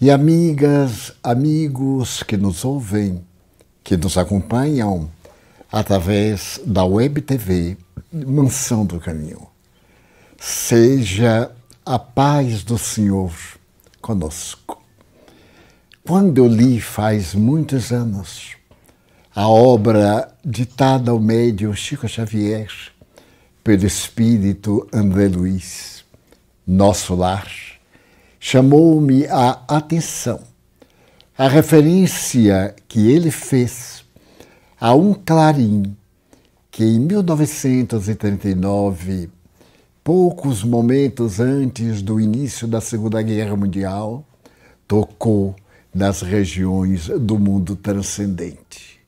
E amigas, amigos que nos ouvem, que nos acompanham através da Web TV Mansão do Caminho. Seja a paz do Senhor conosco. Quando eu li faz muitos anos a obra ditada ao médium Chico Xavier pelo espírito André Luiz, Nosso Lar, chamou-me a atenção a referência que ele fez a um clarim que em 1939, poucos momentos antes do início da Segunda Guerra Mundial, tocou nas regiões do mundo transcendente.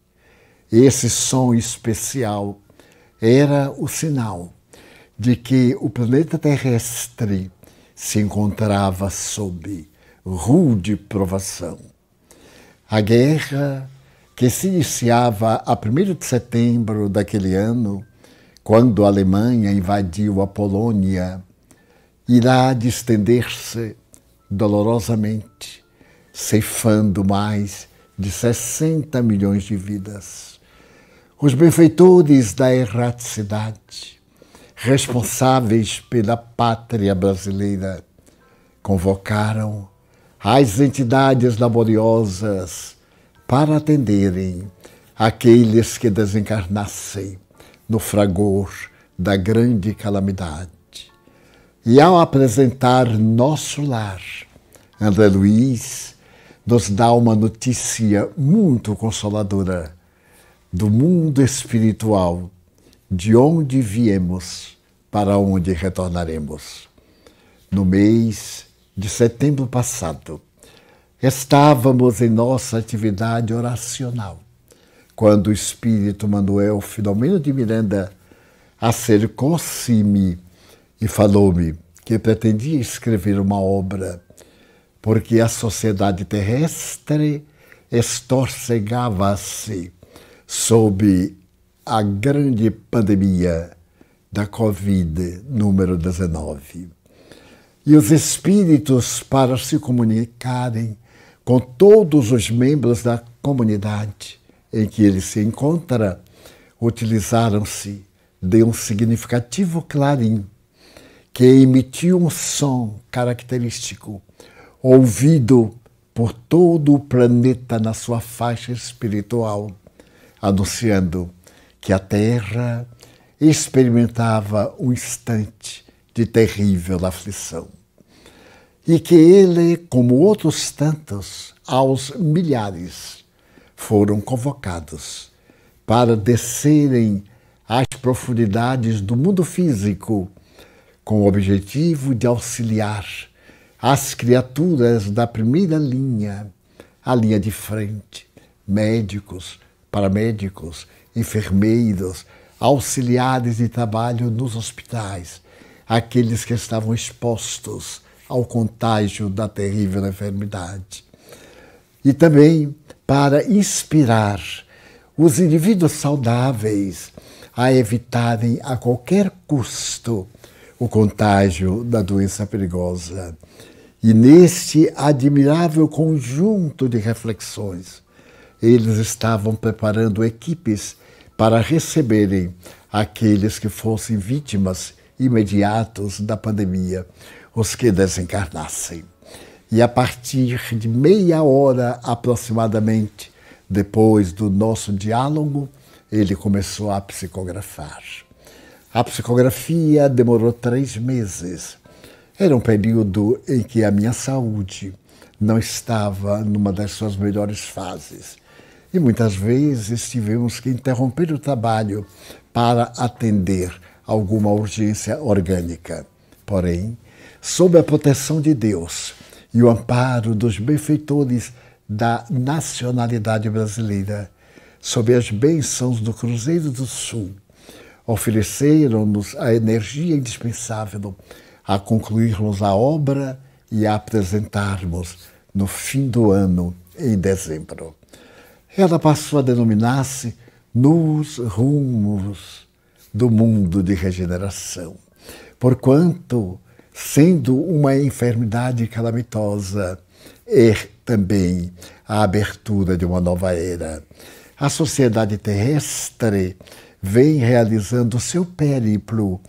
Esse som especial era o sinal de que o planeta terrestre se encontrava sob rude provação. A guerra, que se iniciava a 1 de setembro daquele ano, quando a Alemanha invadiu a Polônia, irá distender estender-se dolorosamente, ceifando mais de 60 milhões de vidas. Os benfeitores da erraticidade, responsáveis pela pátria brasileira convocaram as entidades laboriosas para atenderem aqueles que desencarnassem no fragor da grande calamidade. E ao apresentar nosso lar, André Luiz nos dá uma notícia muito consoladora do mundo espiritual de onde viemos, para onde retornaremos. No mês de setembro passado, estávamos em nossa atividade oracional, quando o espírito Manuel Filomeno de Miranda acercou-se-me e falou-me que pretendia escrever uma obra, porque a sociedade terrestre estorcegava-se sob à grande pandemia da Covid número 19. E os espíritos, para se comunicarem com todos os membros da comunidade em que ele se encontra, utilizaram-se de um significativo clarim que emitiu um som característico, ouvido por todo o planeta na sua faixa espiritual, anunciando que a terra experimentava um instante de terrível aflição e que ele, como outros tantos, aos milhares, foram convocados para descerem às profundidades do mundo físico com o objetivo de auxiliar as criaturas da primeira linha, a linha de frente, médicos, paramédicos enfermeiros, auxiliares de trabalho nos hospitais, aqueles que estavam expostos ao contágio da terrível enfermidade. E também para inspirar os indivíduos saudáveis a evitarem a qualquer custo o contágio da doença perigosa. E neste admirável conjunto de reflexões, eles estavam preparando equipes para receberem aqueles que fossem vítimas imediatos da pandemia, os que desencarnassem. E a partir de meia hora aproximadamente depois do nosso diálogo, ele começou a psicografar. A psicografia demorou três meses. Era um período em que a minha saúde não estava numa das suas melhores fases. E muitas vezes tivemos que interromper o trabalho para atender alguma urgência orgânica. Porém, sob a proteção de Deus e o amparo dos benfeitores da nacionalidade brasileira, sob as bênçãos do Cruzeiro do Sul, ofereceram-nos a energia indispensável a concluirmos a obra e a apresentarmos no fim do ano, em dezembro ela passou a denominar-se Nos Rumos do Mundo de Regeneração, porquanto, sendo uma enfermidade calamitosa, é também a abertura de uma nova era. A sociedade terrestre vem realizando seu périplo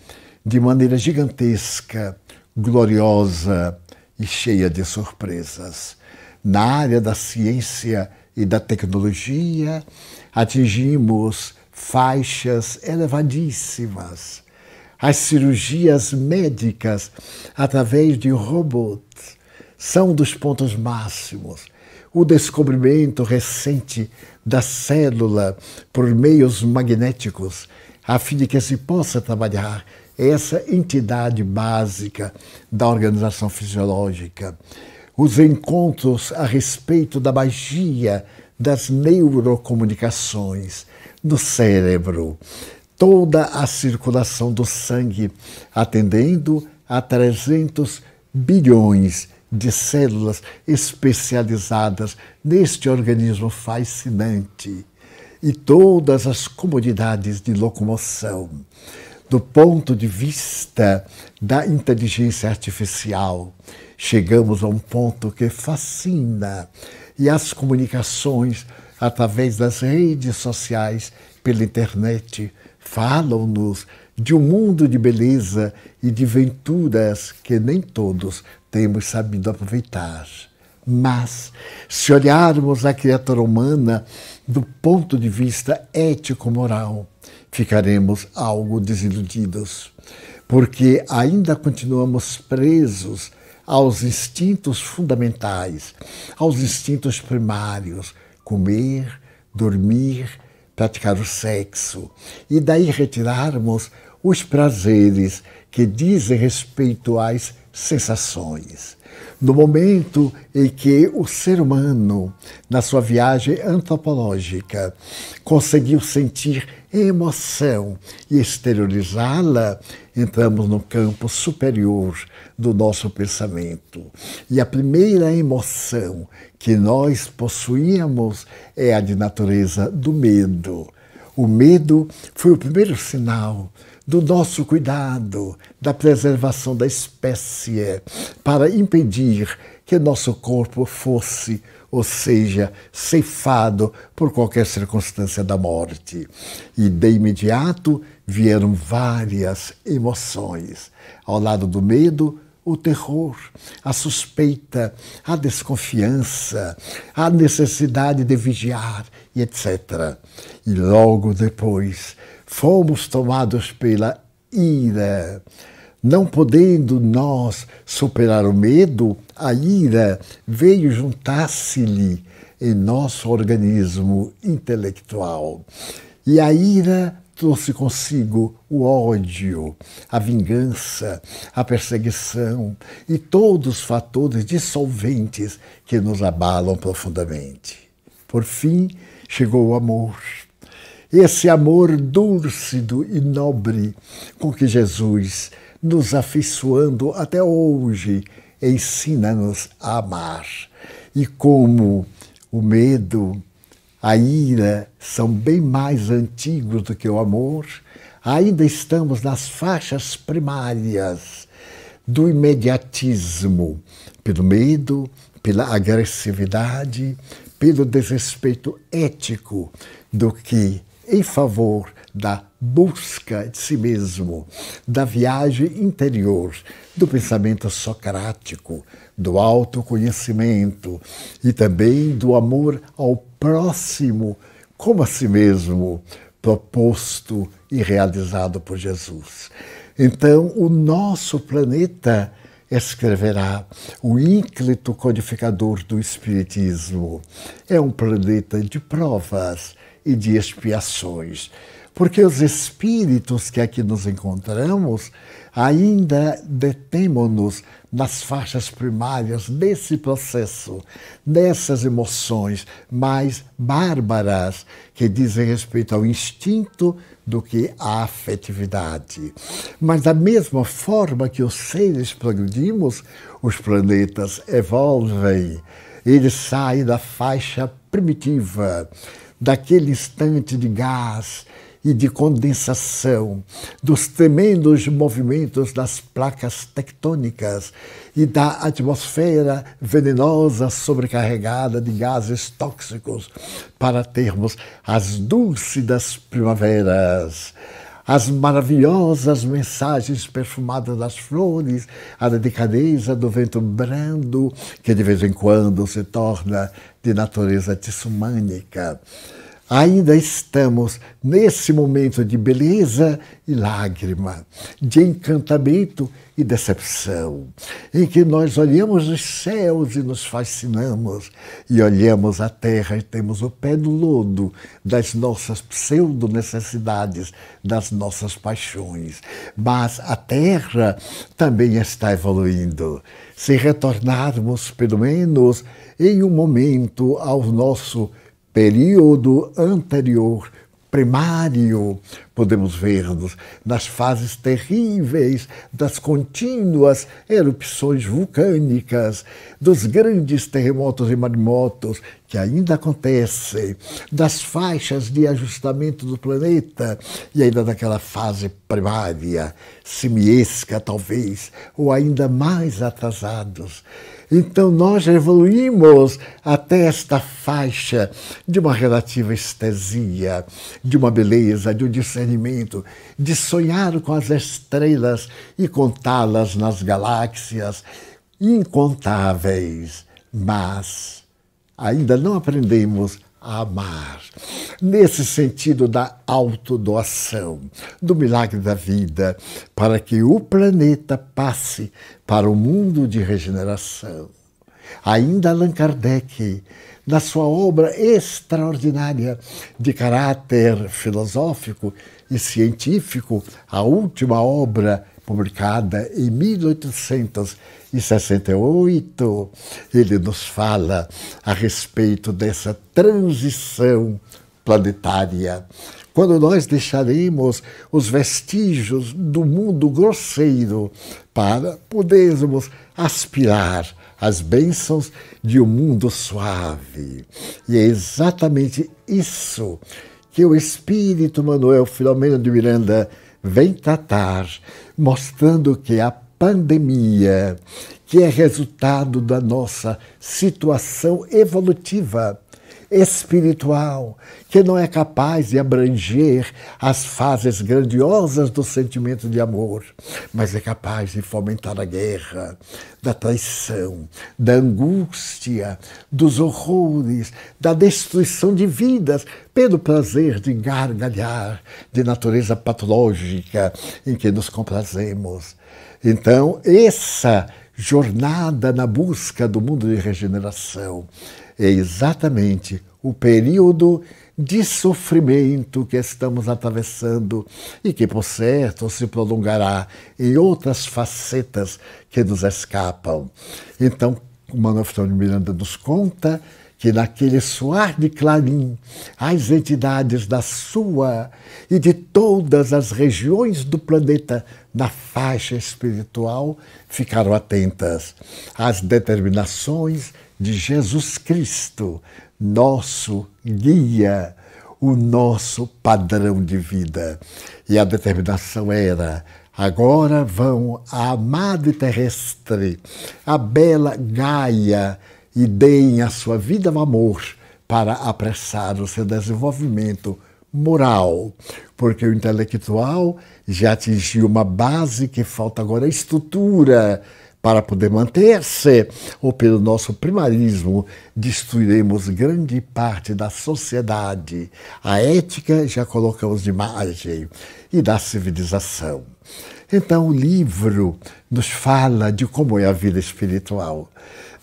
de maneira gigantesca, gloriosa e cheia de surpresas. Na área da ciência, e da tecnologia, atingimos faixas elevadíssimas. As cirurgias médicas através de robôs são dos pontos máximos. O descobrimento recente da célula por meios magnéticos, a fim de que se possa trabalhar essa entidade básica da organização fisiológica os encontros a respeito da magia das neurocomunicações no cérebro, toda a circulação do sangue, atendendo a 300 bilhões de células especializadas neste organismo fascinante e todas as comodidades de locomoção. Do ponto de vista da inteligência artificial, chegamos a um ponto que fascina e as comunicações através das redes sociais, pela internet, falam-nos de um mundo de beleza e de venturas que nem todos temos sabido aproveitar. Mas, se olharmos a criatura humana do ponto de vista ético-moral, ficaremos algo desiludidos, porque ainda continuamos presos aos instintos fundamentais, aos instintos primários: comer, dormir, praticar o sexo. E daí retirarmos os prazeres que dizem respeito às sensações. No momento em que o ser humano, na sua viagem antropológica, conseguiu sentir emoção e exteriorizá-la, entramos no campo superior do nosso pensamento. E a primeira emoção que nós possuíamos é a de natureza do medo. O medo foi o primeiro sinal do nosso cuidado, da preservação da espécie, para impedir que nosso corpo fosse, ou seja, ceifado por qualquer circunstância da morte. E de imediato vieram várias emoções. Ao lado do medo, o terror, a suspeita, a desconfiança, a necessidade de vigiar e etc. E logo depois fomos tomados pela ira. Não podendo nós superar o medo, a ira veio juntar-se-lhe em nosso organismo intelectual. E a ira trouxe consigo o ódio, a vingança, a perseguição e todos os fatores dissolventes que nos abalam profundamente. Por fim, chegou o amor esse amor dúlcido e nobre com que Jesus, nos afeiçoando até hoje, ensina-nos a amar. E como o medo, a ira são bem mais antigos do que o amor, ainda estamos nas faixas primárias do imediatismo, pelo medo, pela agressividade, pelo desrespeito ético do que em favor da busca de si mesmo, da viagem interior, do pensamento socrático, do autoconhecimento e também do amor ao próximo como a si mesmo, proposto e realizado por Jesus. Então, o nosso planeta escreverá o ínclito codificador do Espiritismo. É um planeta de provas, e de expiações. Porque os espíritos que aqui nos encontramos ainda detemos-nos nas faixas primárias desse processo, dessas emoções mais bárbaras que dizem respeito ao instinto do que à afetividade. Mas, da mesma forma que os seres progredimos, os planetas evolvem, eles saem da faixa primitiva daquele instante de gás e de condensação, dos tremendos movimentos das placas tectônicas e da atmosfera venenosa sobrecarregada de gases tóxicos, para termos as dúlcidas primaveras as maravilhosas mensagens perfumadas das flores, a delicadeza do vento brando, que de vez em quando se torna de natureza tissumânica. Ainda estamos nesse momento de beleza e lágrima, de encantamento e decepção, em que nós olhamos os céus e nos fascinamos, e olhamos a terra e temos o pé no lodo das nossas pseudo-necessidades, das nossas paixões. Mas a terra também está evoluindo. Se retornarmos, pelo menos em um momento, ao nosso período anterior, primário, podemos ver-nos nas fases terríveis das contínuas erupções vulcânicas, dos grandes terremotos e maremotos que ainda acontecem, das faixas de ajustamento do planeta e ainda daquela fase primária, simiesca talvez, ou ainda mais atrasados. Então nós evoluímos até esta faixa de uma relativa estesia, de uma beleza, de um discernimento, de sonhar com as estrelas e contá-las nas galáxias incontáveis. Mas ainda não aprendemos amar. Nesse sentido da autodoação, do milagre da vida, para que o planeta passe para o mundo de regeneração. Ainda Allan Kardec, na sua obra extraordinária de caráter filosófico e científico, a última obra publicada em 1800 e 68, ele nos fala a respeito dessa transição planetária. Quando nós deixaremos os vestígios do mundo grosseiro para podermos aspirar as bênçãos de um mundo suave. E é exatamente isso que o Espírito Manuel Filomeno de Miranda vem tratar, mostrando que a pandemia, que é resultado da nossa situação evolutiva, espiritual, que não é capaz de abranger as fases grandiosas do sentimento de amor, mas é capaz de fomentar a guerra, da traição, da angústia, dos horrores, da destruição de vidas, pelo prazer de gargalhar de natureza patológica em que nos comprazemos. Então, essa jornada na busca do mundo de regeneração é exatamente o período de sofrimento que estamos atravessando e que, por certo, se prolongará em outras facetas que nos escapam. Então, Manoel Frônio Miranda nos conta que naquele soar de clarim as entidades da sua e de todas as regiões do planeta na faixa espiritual ficaram atentas às determinações de Jesus Cristo, nosso guia, o nosso padrão de vida. E a determinação era: agora vão à amada terrestre, à bela Gaia, e deem a sua vida ao amor para apressar o seu desenvolvimento moral, porque o intelectual já atingiu uma base que falta agora estrutura para poder manter-se, ou pelo nosso primarismo, destruiremos grande parte da sociedade. A ética já colocamos de margem e da civilização. Então, o livro nos fala de como é a vida espiritual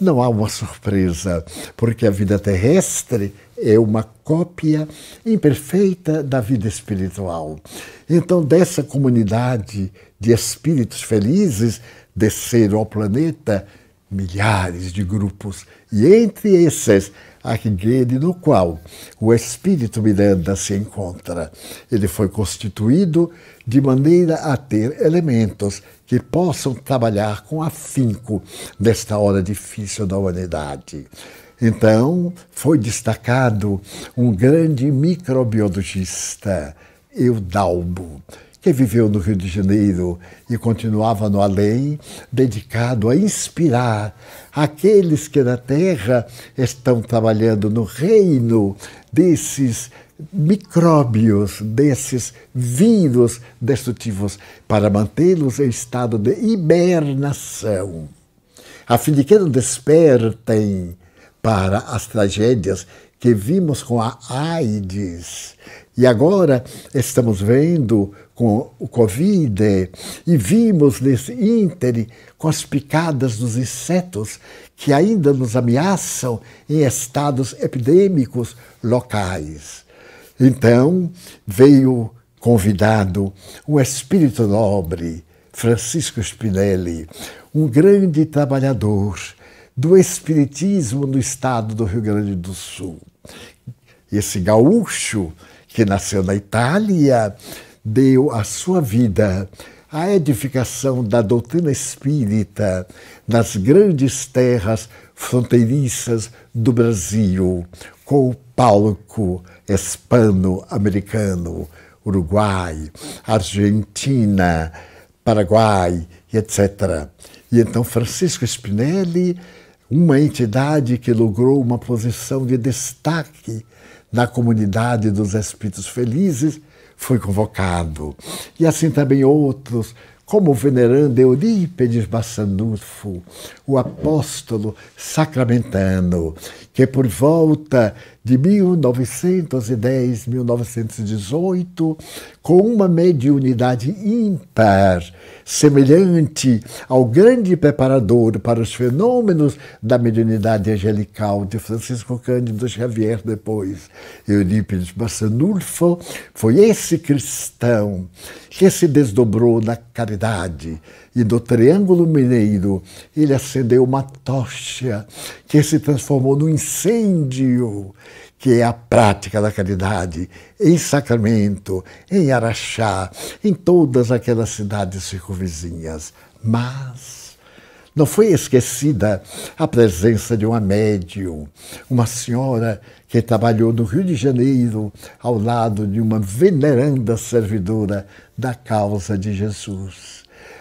não há uma surpresa, porque a vida terrestre é uma cópia imperfeita da vida espiritual. Então, dessa comunidade de espíritos felizes desceram ao planeta milhares de grupos, e entre esses, aquele no qual o espírito Miranda se encontra. Ele foi constituído de maneira a ter elementos que possam trabalhar com afinco nesta hora difícil da humanidade. Então, foi destacado um grande microbiologista, Eudalbo, que viveu no Rio de Janeiro e continuava no além, dedicado a inspirar aqueles que na terra estão trabalhando no reino desses micróbios desses vírus destrutivos para mantê-los em estado de hibernação, a fim de que não despertem para as tragédias que vimos com a AIDS e agora estamos vendo com o Covid e vimos nesse íntere com as picadas dos insetos que ainda nos ameaçam em estados epidêmicos locais. Então veio convidado um espírito nobre, Francisco Spinelli, um grande trabalhador do espiritismo no estado do Rio Grande do Sul. Esse gaúcho que nasceu na Itália deu a sua vida à edificação da doutrina espírita nas grandes terras fronteiriças do Brasil, com o palco hispano-americano, Uruguai, Argentina, Paraguai, etc. E então Francisco Spinelli, uma entidade que logrou uma posição de destaque na comunidade dos espíritos felizes, foi convocado. E assim também outros, como o venerando Eurípedes Bassanufo, o apóstolo sacramentano, que por volta de 1910, 1918, com uma mediunidade ímpar, semelhante ao grande preparador para os fenômenos da mediunidade angelical de Francisco Cândido Xavier depois. Eurípides Bassanulfo foi esse cristão que se desdobrou na caridade, e do Triângulo Mineiro, ele acendeu uma tocha que se transformou no incêndio, que é a prática da caridade em Sacramento, em Araxá, em todas aquelas cidades circunvizinhas. Mas não foi esquecida a presença de uma médium, uma senhora que trabalhou no Rio de Janeiro ao lado de uma veneranda servidora da causa de Jesus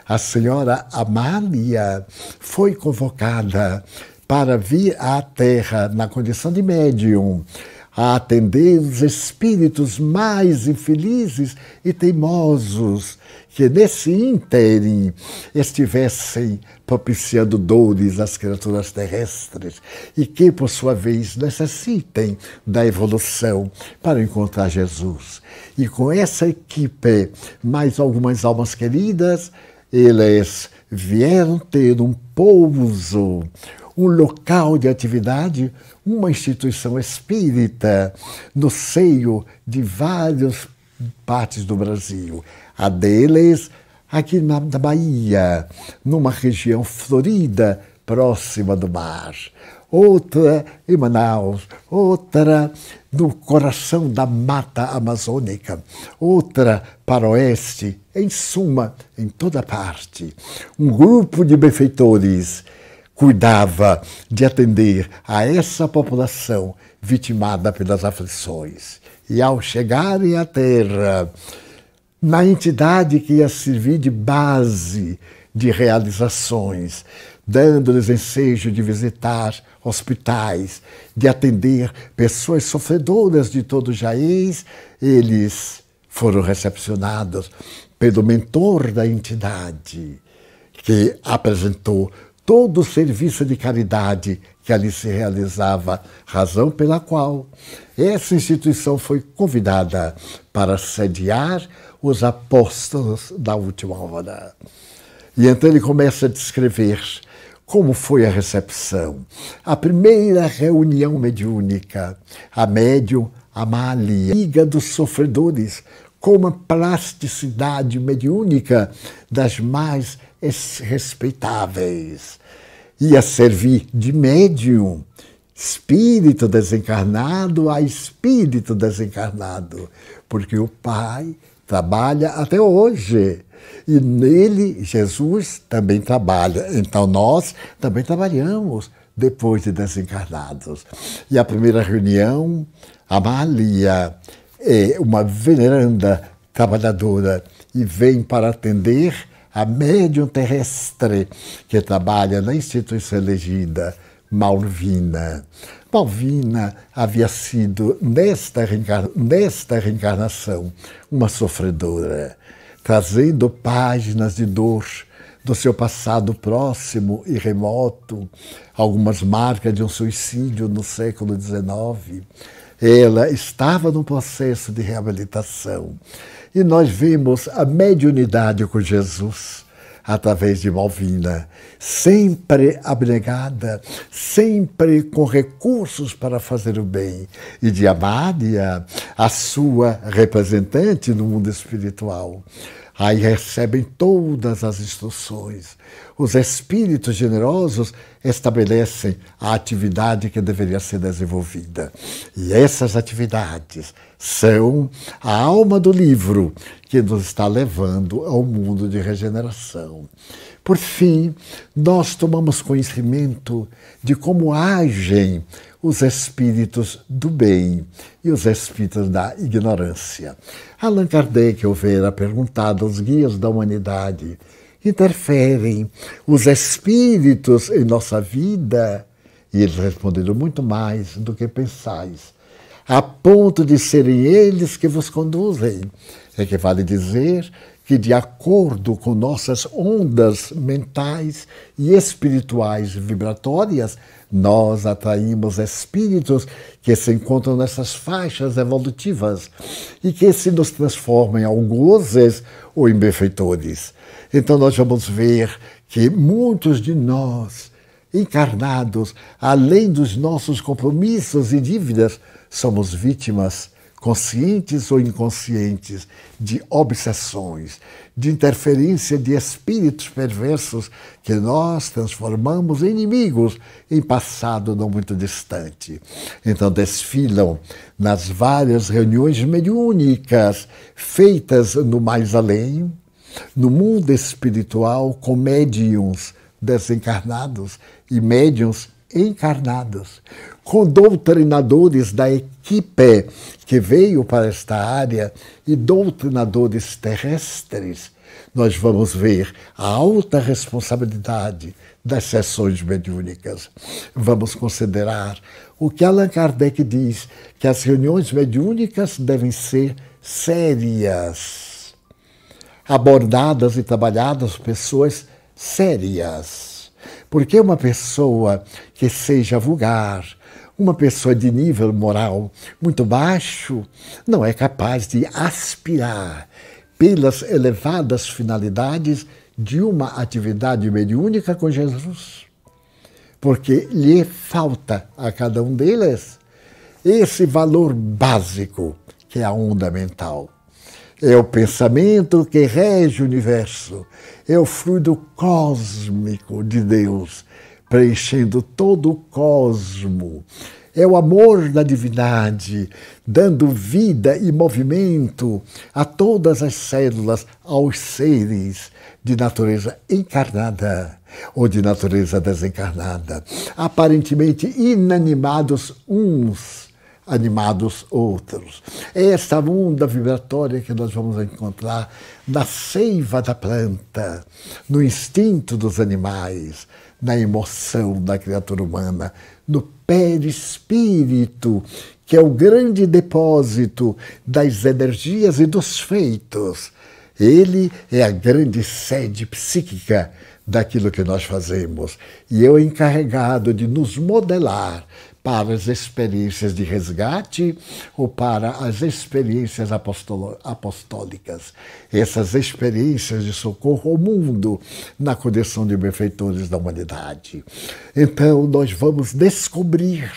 a senhora Amália foi convocada para vir à Terra na condição de médium a atender os espíritos mais infelizes e teimosos que nesse ínterim estivessem propiciando dores às criaturas terrestres e que, por sua vez, necessitem da evolução para encontrar Jesus. E com essa equipe, mais algumas almas queridas, eles é vieram ter um pouso, um local de atividade, uma instituição espírita no seio de várias partes do Brasil. A deles, aqui na, Bahia, numa região florida, próxima do mar outra em Manaus, outra no coração da mata amazônica, outra para o oeste, em suma, em toda parte. Um grupo de benfeitores cuidava de atender a essa população vitimada pelas aflições. E ao chegarem à terra, na entidade que ia servir de base de realizações, dando-lhes ensejo de visitar hospitais, de atender pessoas sofredoras de todo o Jaez, eles foram recepcionados pelo mentor da entidade, que apresentou todo o serviço de caridade que ali se realizava, razão pela qual essa instituição foi convidada para sediar os apóstolos da última hora. E então ele começa a descrever como foi a recepção? A primeira reunião mediúnica. A médium Amália, amiga dos sofredores, com uma plasticidade mediúnica das mais respeitáveis. Ia servir de médium, espírito desencarnado a espírito desencarnado, porque o Pai trabalha até hoje e nele, Jesus também trabalha. Então, nós também trabalhamos depois de desencarnados. E a primeira reunião, a Malia é uma veneranda trabalhadora e vem para atender a médium terrestre que trabalha na instituição elegida, Malvina. Malvina havia sido, nesta, reencarna nesta reencarnação, uma sofredora trazendo páginas de dor do seu passado próximo e remoto, algumas marcas de um suicídio no século XIX. Ela estava num processo de reabilitação. E nós vimos a mediunidade com Jesus através de Malvina, sempre abnegada, sempre com recursos para fazer o bem, e de Amália, a sua representante no mundo espiritual. Aí recebem todas as instruções. Os espíritos generosos estabelecem a atividade que deveria ser desenvolvida. E essas atividades são a alma do livro que nos está levando ao mundo de regeneração. Por fim, nós tomamos conhecimento de como agem os espíritos do bem e os espíritos da ignorância. Allan Kardec houvera perguntado aos guias da humanidade: interferem os espíritos em nossa vida? E eles responderam muito mais do que pensais, a ponto de serem eles que vos conduzem. É que vale dizer que, de acordo com nossas ondas mentais e espirituais vibratórias, nós atraímos espíritos que se encontram nessas faixas evolutivas e que se nos transformam em algozes ou em benfeitores. Então nós vamos ver que muitos de nós, encarnados, além dos nossos compromissos e dívidas, somos vítimas conscientes ou inconscientes, de obsessões, de interferência de espíritos perversos que nós transformamos em inimigos em passado não muito distante. Então desfilam nas várias reuniões mediúnicas feitas no mais além, no mundo espiritual, com médiums desencarnados e médiums encarnados, com doutrinadores da equipe que veio para esta área e doutrinadores terrestres, nós vamos ver a alta responsabilidade das sessões mediúnicas. Vamos considerar o que Allan Kardec diz, que as reuniões mediúnicas devem ser sérias, abordadas e trabalhadas por pessoas sérias porque uma pessoa que seja vulgar, uma pessoa de nível moral muito baixo, não é capaz de aspirar pelas elevadas finalidades de uma atividade mediúnica com Jesus. Porque lhe falta a cada um deles esse valor básico que é a onda mental. É o pensamento que rege o universo, é o fluido cósmico de Deus, preenchendo todo o cosmo. É o amor da divindade, dando vida e movimento a todas as células, aos seres de natureza encarnada ou de natureza desencarnada, aparentemente inanimados uns animados outros. É esta onda vibratória que nós vamos encontrar na seiva da planta, no instinto dos animais, na emoção da criatura humana, no perispírito, que é o grande depósito das energias e dos feitos. Ele é a grande sede psíquica daquilo que nós fazemos. E eu encarregado de nos modelar para as experiências de resgate ou para as experiências apostólicas. Essas experiências de socorro ao mundo na condição de benfeitores da humanidade. Então, nós vamos descobrir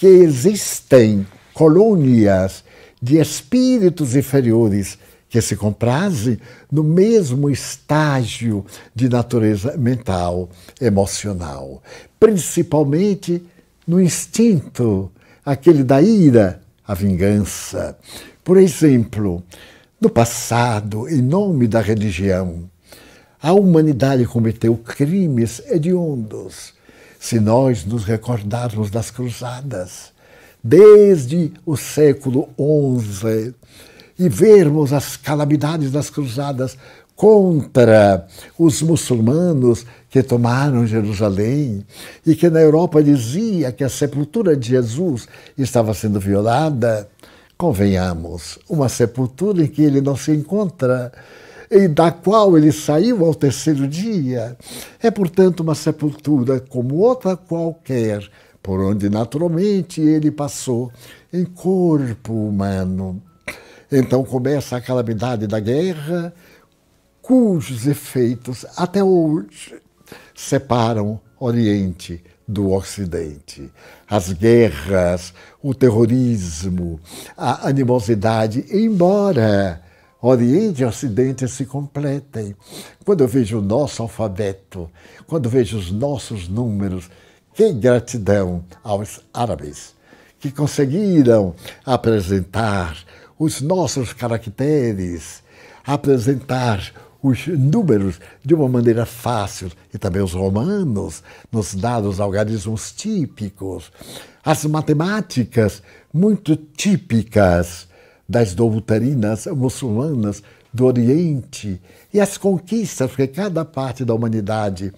que existem colônias de espíritos inferiores que se comprazem no mesmo estágio de natureza mental, emocional, principalmente no instinto, aquele da ira, a vingança. Por exemplo, no passado, em nome da religião, a humanidade cometeu crimes hediondos. Se nós nos recordarmos das cruzadas, desde o século XI, e vermos as calamidades das cruzadas contra os muçulmanos que tomaram Jerusalém e que na Europa dizia que a sepultura de Jesus estava sendo violada, convenhamos, uma sepultura em que ele não se encontra e da qual ele saiu ao terceiro dia. É, portanto, uma sepultura como outra qualquer, por onde naturalmente ele passou em corpo humano. Então começa a calamidade da guerra, cujos efeitos até hoje separam Oriente do Ocidente. As guerras, o terrorismo, a animosidade, embora Oriente e Ocidente se completem. Quando eu vejo o nosso alfabeto, quando vejo os nossos números, que gratidão aos árabes que conseguiram apresentar os nossos caracteres, apresentar os números de uma maneira fácil e também os romanos nos dados algarismos típicos, as matemáticas muito típicas das doutrinas muçulmanas do Oriente e as conquistas que cada parte da humanidade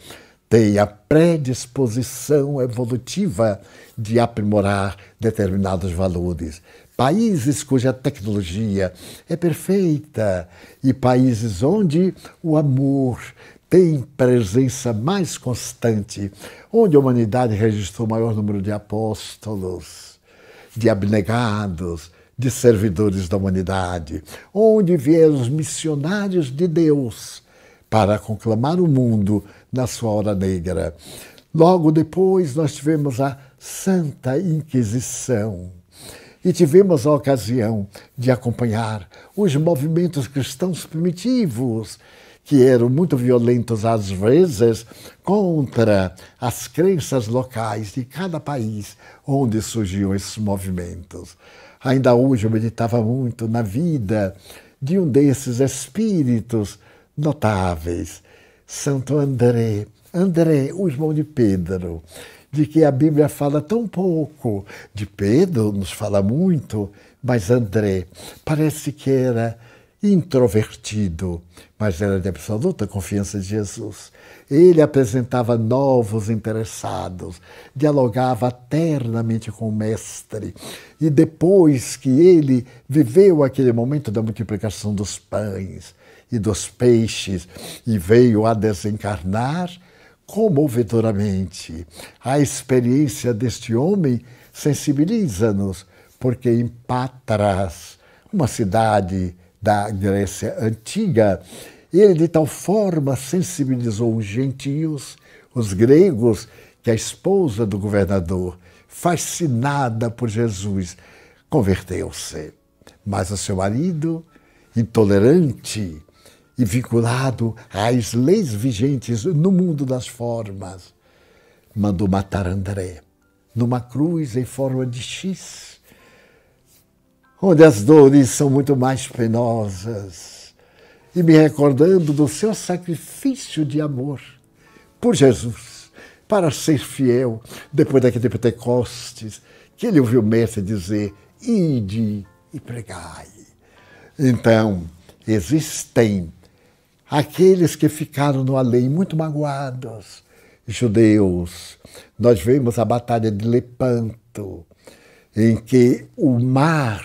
tem a predisposição evolutiva de aprimorar determinados valores países cuja tecnologia é perfeita e países onde o amor tem presença mais constante, onde a humanidade registrou o maior número de apóstolos, de abnegados, de servidores da humanidade, onde vieram os missionários de Deus para conclamar o mundo na sua hora negra. Logo depois, nós tivemos a Santa Inquisição e tivemos a ocasião de acompanhar os movimentos cristãos primitivos, que eram muito violentos às vezes contra as crenças locais de cada país onde surgiam esses movimentos. Ainda hoje eu meditava muito na vida de um desses espíritos notáveis, Santo André, André, o irmão de Pedro de que a Bíblia fala tão pouco, de Pedro nos fala muito, mas André parece que era introvertido, mas era de absoluta confiança de Jesus. Ele apresentava novos interessados, dialogava ternamente com o Mestre. E depois que ele viveu aquele momento da multiplicação dos pães e dos peixes e veio a desencarnar, comovedoramente. A experiência deste homem sensibiliza-nos, porque em Patras, uma cidade da Grécia antiga, ele de tal forma sensibilizou os gentios, os gregos, que a esposa do governador, fascinada por Jesus, converteu-se. Mas o seu marido, intolerante, e vinculado às leis vigentes no mundo das formas, mandou matar André numa cruz em forma de X, onde as dores são muito mais penosas, e me recordando do seu sacrifício de amor por Jesus, para ser fiel depois daquele Pentecostes, que ele ouviu o mestre dizer: ide e pregai. Então, existem aqueles que ficaram no além muito magoados, judeus. Nós vemos a Batalha de Lepanto, em que o mar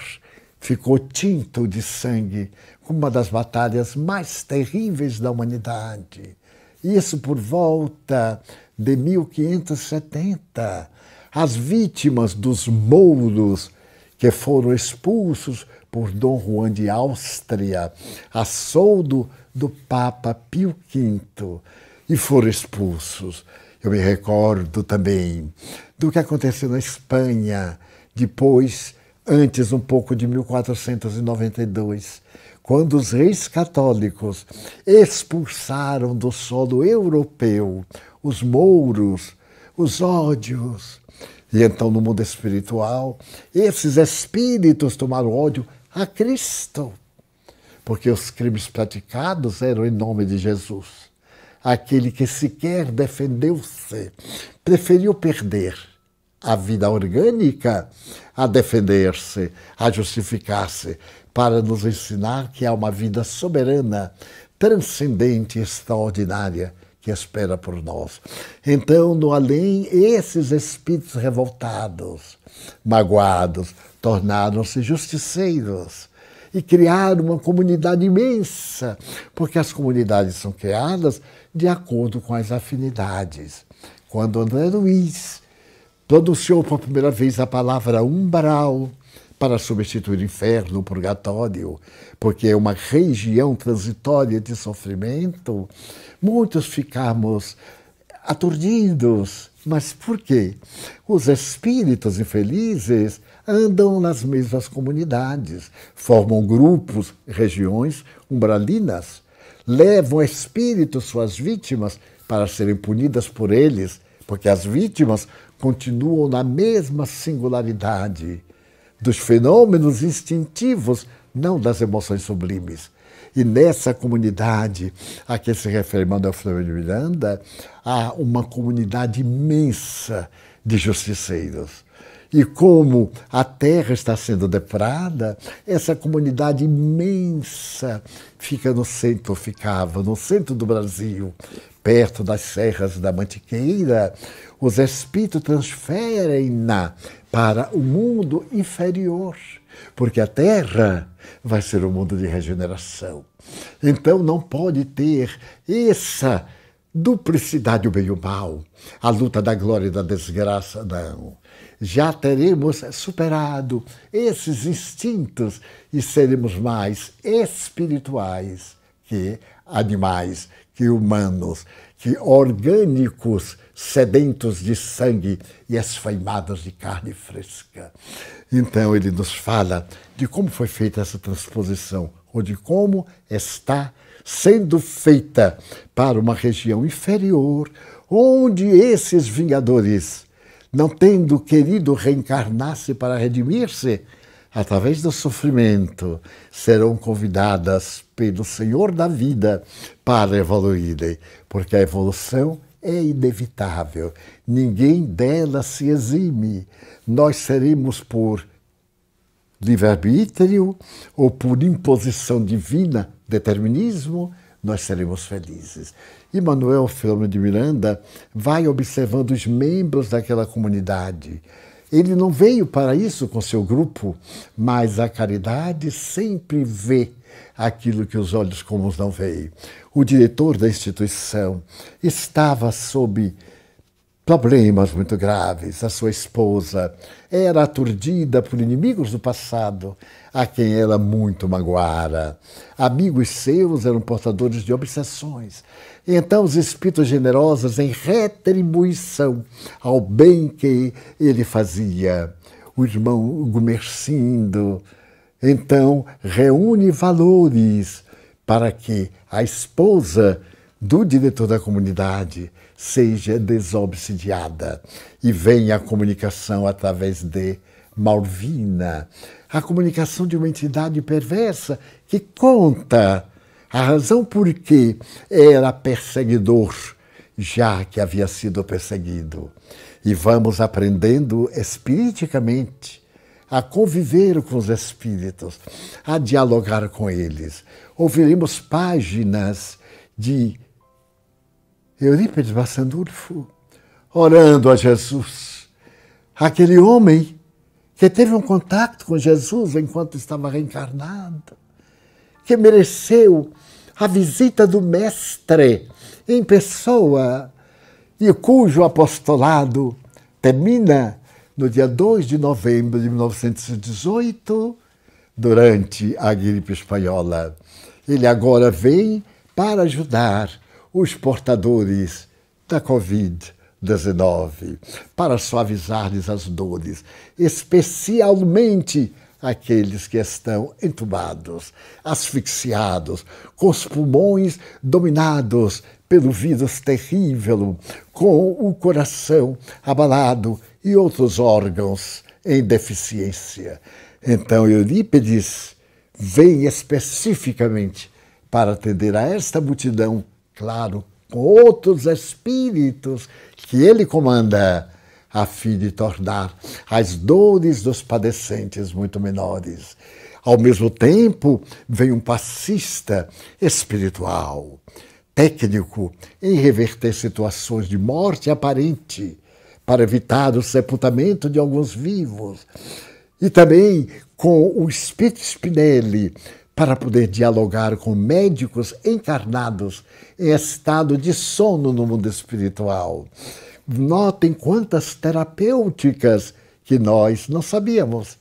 ficou tinto de sangue, uma das batalhas mais terríveis da humanidade. Isso por volta de 1570. As vítimas dos mouros que foram expulsos por Dom Juan de Áustria, a soldo do Papa Pio V e foram expulsos. Eu me recordo também do que aconteceu na Espanha depois, antes um pouco de 1492, quando os reis católicos expulsaram do solo europeu os mouros, os ódios. E então, no mundo espiritual, esses espíritos tomaram ódio a Cristo porque os crimes praticados eram em nome de Jesus. Aquele que sequer defendeu-se preferiu perder a vida orgânica a defender-se, a justificar-se, para nos ensinar que há uma vida soberana, transcendente e extraordinária que espera por nós. Então, no além, esses espíritos revoltados, magoados, tornaram-se justiceiros e criar uma comunidade imensa, porque as comunidades são criadas de acordo com as afinidades. Quando André Luiz pronunciou pela primeira vez a palavra umbral para substituir inferno, purgatório, porque é uma região transitória de sofrimento, muitos ficamos aturdidos. Mas por quê? Os espíritos infelizes andam nas mesmas comunidades, formam grupos, regiões umbralinas, levam espíritos suas vítimas para serem punidas por eles, porque as vítimas continuam na mesma singularidade dos fenômenos instintivos, não das emoções sublimes. E nessa comunidade a que se refere Manuel Flamengo de Miranda, há uma comunidade imensa de justiceiros e como a terra está sendo deprada, essa comunidade imensa fica no centro, ficava no centro do Brasil, perto das serras da Mantiqueira, os espíritos transferem-na para o mundo inferior, porque a terra vai ser o um mundo de regeneração. Então não pode ter essa duplicidade, o bem e o mal, a luta da glória e da desgraça, não. Já teremos superado esses instintos e seremos mais espirituais que animais, que humanos, que orgânicos, sedentos de sangue e esfaimados de carne fresca. Então ele nos fala de como foi feita essa transposição, ou de como está sendo feita para uma região inferior, onde esses vingadores, não tendo querido reencarnar-se para redimir-se, através do sofrimento, serão convidadas pelo Senhor da vida para evoluírem, porque a evolução é inevitável, ninguém dela se exime. Nós seremos por livre-arbítrio ou por imposição divina determinismo, nós seremos felizes. E Manuel Filme de Miranda vai observando os membros daquela comunidade. Ele não veio para isso com seu grupo, mas a caridade sempre vê aquilo que os olhos comuns não veem. O diretor da instituição estava sob problemas muito graves. A sua esposa era aturdida por inimigos do passado, a quem ela muito magoara. Amigos seus eram portadores de obsessões. Então, os espíritos generosos, em retribuição ao bem que ele fazia, o irmão Gumercindo, então reúne valores para que a esposa do diretor da comunidade seja desobsidiada e venha a comunicação através de Malvina, a comunicação de uma entidade perversa que conta a razão por que era perseguidor, já que havia sido perseguido. E vamos aprendendo espiriticamente a conviver com os espíritos, a dialogar com eles. Ouviremos páginas de Eurípides Bassandulfo, orando a Jesus. Aquele homem que teve um contato com Jesus enquanto estava reencarnado, que mereceu a visita do Mestre em pessoa e cujo apostolado termina no dia 2 de novembro de 1918, durante a gripe espanhola. Ele agora vem para ajudar os portadores da Covid-19, para suavizar-lhes as dores, especialmente aqueles que estão entubados, asfixiados, com os pulmões dominados pelo vírus terrível, com o coração abalado e outros órgãos em deficiência. Então Eurípides vem especificamente para atender a esta multidão claro, com outros espíritos que ele comanda, a fim de tornar as dores dos padecentes muito menores. Ao mesmo tempo, vem um passista espiritual, técnico em reverter situações de morte aparente para evitar o sepultamento de alguns vivos. E também com o Spitz Spinelli, para poder dialogar com médicos encarnados em estado de sono no mundo espiritual. Notem quantas terapêuticas que nós não sabíamos,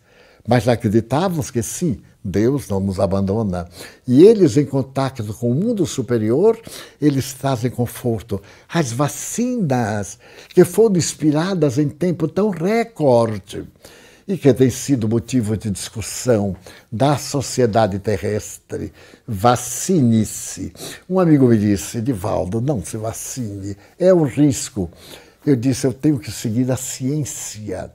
mas acreditávamos que sim, Deus não nos abandona. E eles, em contato com o mundo superior, eles trazem conforto. As vacinas que foram inspiradas em tempo tão recorde e que tem sido motivo de discussão da sociedade terrestre. Vacine-se. Um amigo me disse, Divaldo, não se vacine, é um risco. Eu disse, eu tenho que seguir a ciência.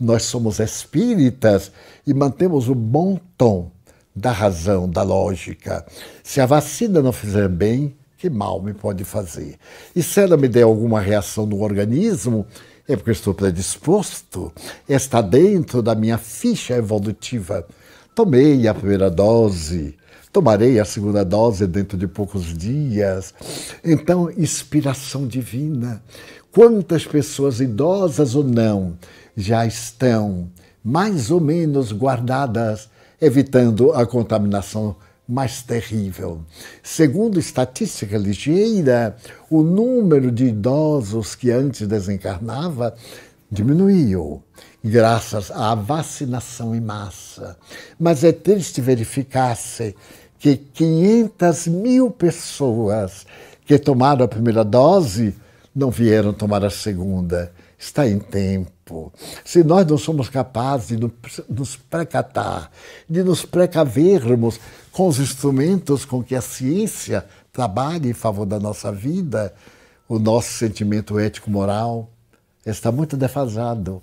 Nós somos espíritas e mantemos o bom tom da razão, da lógica. Se a vacina não fizer bem, que mal me pode fazer? E se ela me der alguma reação no organismo, é porque estou predisposto, está dentro da minha ficha evolutiva. Tomei a primeira dose, tomarei a segunda dose dentro de poucos dias. Então, inspiração divina. Quantas pessoas, idosas ou não, já estão mais ou menos guardadas, evitando a contaminação mais terrível. Segundo estatística ligeira, o número de idosos que antes desencarnava diminuiu, graças à vacinação em massa. Mas é triste verificar-se que 500 mil pessoas que tomaram a primeira dose não vieram tomar a segunda. Está em tempo. Se nós não somos capazes de nos precatar, de nos precavermos com os instrumentos com que a ciência trabalha em favor da nossa vida, o nosso sentimento ético-moral está muito defasado.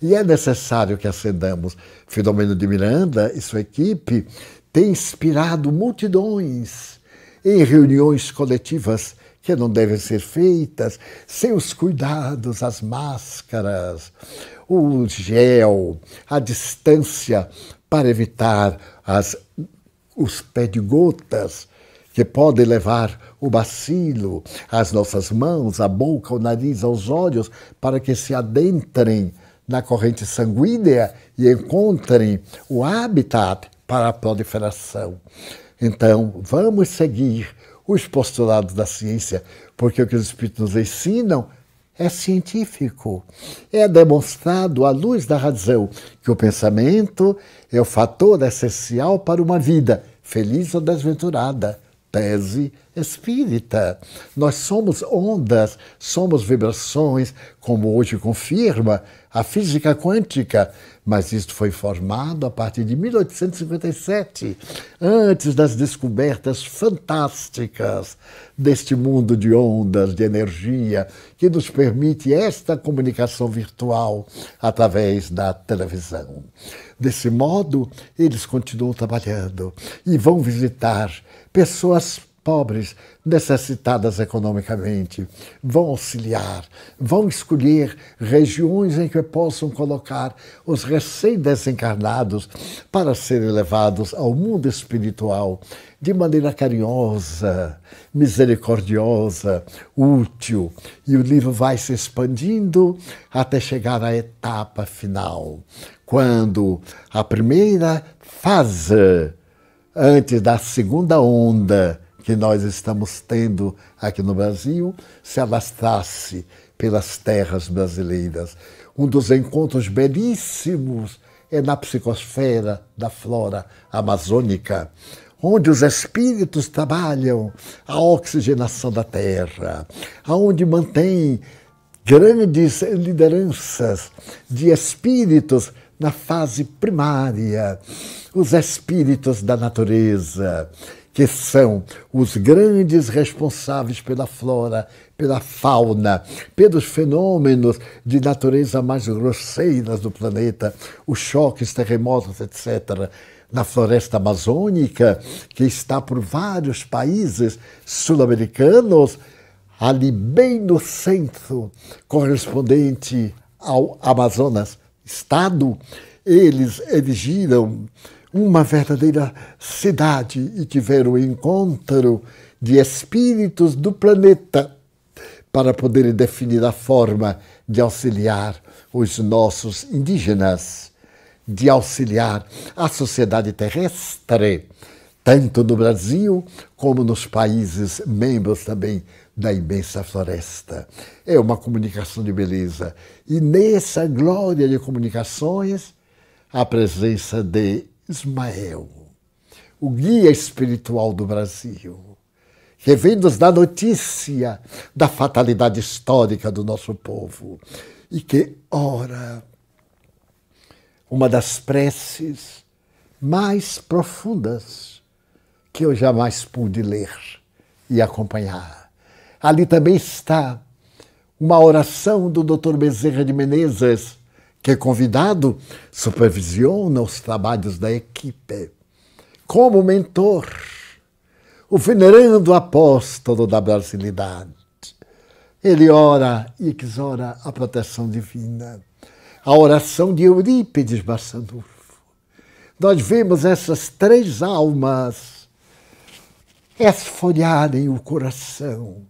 E é necessário que acendamos. Filomeno de Miranda e sua equipe têm inspirado multidões em reuniões coletivas que não devem ser feitas sem os cuidados, as máscaras, o gel, a distância para evitar as os pedigotas, que podem levar o bacilo às nossas mãos, à boca, ao nariz, aos olhos, para que se adentrem na corrente sanguínea e encontrem o habitat para a proliferação. Então, vamos seguir os postulados da ciência, porque o que os Espíritos nos ensinam é científico. É demonstrado à luz da razão que o pensamento é o fator essencial para uma vida feliz ou desventurada. Tese espírita. Nós somos ondas, somos vibrações, como hoje confirma a física quântica, mas isso foi formado a partir de 1857, antes das descobertas fantásticas deste mundo de ondas, de energia, que nos permite esta comunicação virtual através da televisão. Desse modo, eles continuam trabalhando e vão visitar pessoas pobres, necessitadas economicamente, vão auxiliar, vão escolher regiões em que possam colocar os recém-desencarnados para serem levados ao mundo espiritual de maneira carinhosa, misericordiosa, útil. E o livro vai se expandindo até chegar à etapa final, quando a primeira fase, antes da segunda onda, que nós estamos tendo aqui no Brasil se alastrasse pelas terras brasileiras. Um dos encontros belíssimos é na psicosfera da flora amazônica, onde os espíritos trabalham a oxigenação da terra, aonde mantém grandes lideranças de espíritos na fase primária, os espíritos da natureza que são os grandes responsáveis pela flora, pela fauna, pelos fenômenos de natureza mais grosseiras do planeta, os choques, terremotos, etc. Na floresta amazônica, que está por vários países sul-americanos, ali bem no centro, correspondente ao Amazonas, estado, eles erigiram uma verdadeira cidade e tiver o encontro de espíritos do planeta para poderem definir a forma de auxiliar os nossos indígenas, de auxiliar a sociedade terrestre, tanto no Brasil como nos países membros também da imensa floresta. É uma comunicação de beleza. E nessa glória de comunicações, a presença de Ismael, o guia espiritual do Brasil, que vem nos dar notícia da fatalidade histórica do nosso povo e que ora uma das preces mais profundas que eu jamais pude ler e acompanhar. Ali também está uma oração do Dr. Bezerra de Menezes, que é convidado, supervisiona os trabalhos da equipe. Como mentor, o venerando apóstolo da brasilidade. Ele ora e exora a proteção divina. A oração de Eurípides Bassanufo. Nós vemos essas três almas esfolharem o coração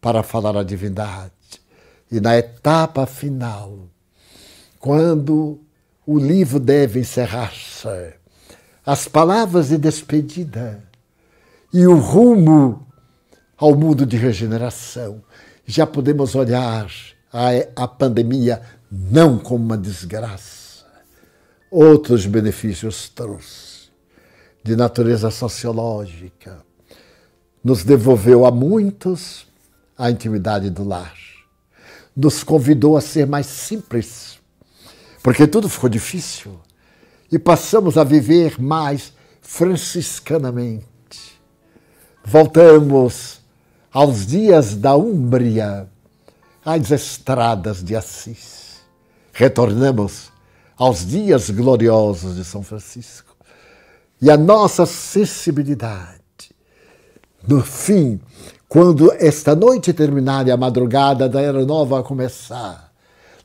para falar a divindade. E na etapa final, quando o livro deve encerrar-se, as palavras de despedida e o rumo ao mundo de regeneração. Já podemos olhar a, a pandemia não como uma desgraça. Outros benefícios trouxe, de natureza sociológica. Nos devolveu a muitos a intimidade do lar. Nos convidou a ser mais simples porque tudo ficou difícil e passamos a viver mais franciscanamente. Voltamos aos dias da Úmbria, às estradas de Assis. Retornamos aos dias gloriosos de São Francisco. E a nossa sensibilidade, no fim, quando esta noite terminar e a madrugada da Era Nova começar,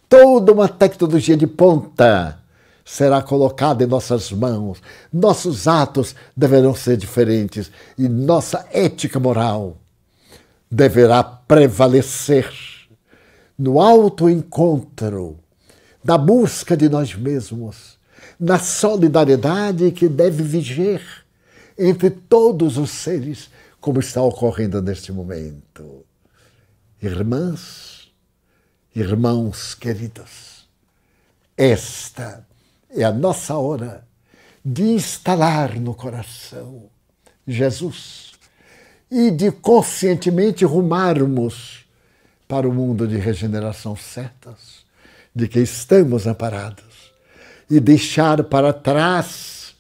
Toda uma tecnologia de ponta será colocada em nossas mãos. Nossos atos deverão ser diferentes e nossa ética moral deverá prevalecer no alto encontro, na busca de nós mesmos, na solidariedade que deve viger entre todos os seres, como está ocorrendo neste momento. Irmãs, Irmãos queridos, esta é a nossa hora de instalar no coração Jesus e de conscientemente rumarmos para o mundo de regeneração certas, de que estamos amparados, e deixar para trás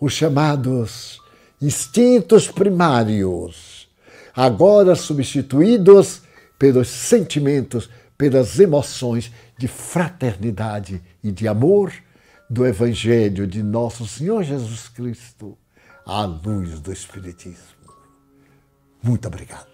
os chamados instintos primários, agora substituídos pelos sentimentos pelas emoções de fraternidade e de amor do Evangelho de Nosso Senhor Jesus Cristo à luz do Espiritismo. Muito obrigado.